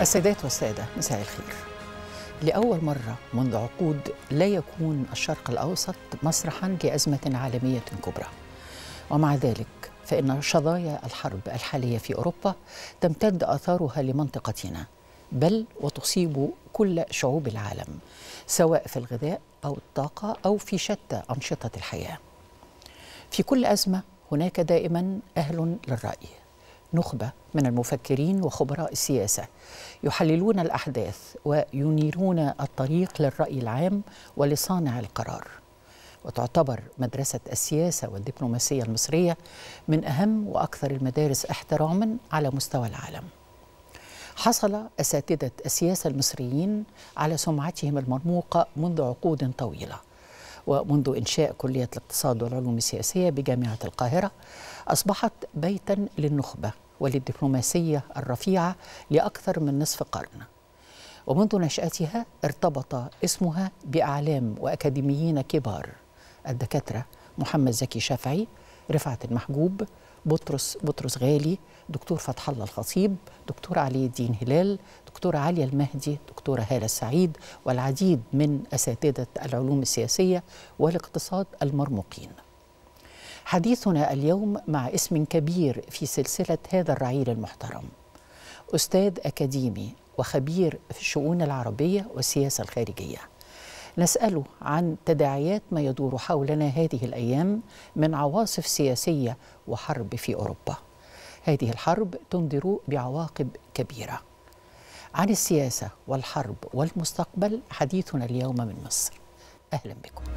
السيدات والسادة مساء الخير لأول مرة منذ عقود لا يكون الشرق الأوسط مسرحا لأزمة عالمية كبرى ومع ذلك فإن شظايا الحرب الحالية في أوروبا تمتد آثارها لمنطقتنا بل وتصيب كل شعوب العالم سواء في الغذاء أو الطاقة أو في شتى أنشطة الحياة في كل أزمة هناك دائما أهل للرأي نخبة من المفكرين وخبراء السياسة يحللون الأحداث وينيرون الطريق للرأي العام ولصانع القرار وتعتبر مدرسة السياسة والدبلوماسية المصرية من أهم وأكثر المدارس احتراما على مستوى العالم حصل أساتذة السياسة المصريين على سمعتهم المرموقة منذ عقود طويلة ومنذ إنشاء كلية الاقتصاد والعلوم السياسية بجامعة القاهرة أصبحت بيتا للنخبة وللدبلوماسية الرفيعة لأكثر من نصف قرن ومنذ نشأتها ارتبط اسمها بأعلام وأكاديميين كبار الدكاترة محمد زكي شافعي رفعت المحجوب بطرس بطرس غالي دكتور فتح الله الخطيب دكتور علي الدين هلال دكتورة عليا المهدي دكتورة هالة السعيد والعديد من أساتذة العلوم السياسية والاقتصاد المرموقين حديثنا اليوم مع اسم كبير في سلسلة هذا الرعيل المحترم أستاذ أكاديمي وخبير في الشؤون العربية والسياسة الخارجية نسأله عن تداعيات ما يدور حولنا هذه الأيام من عواصف سياسية وحرب في أوروبا هذه الحرب تنذر بعواقب كبيرة عن السياسة والحرب والمستقبل حديثنا اليوم من مصر أهلا بكم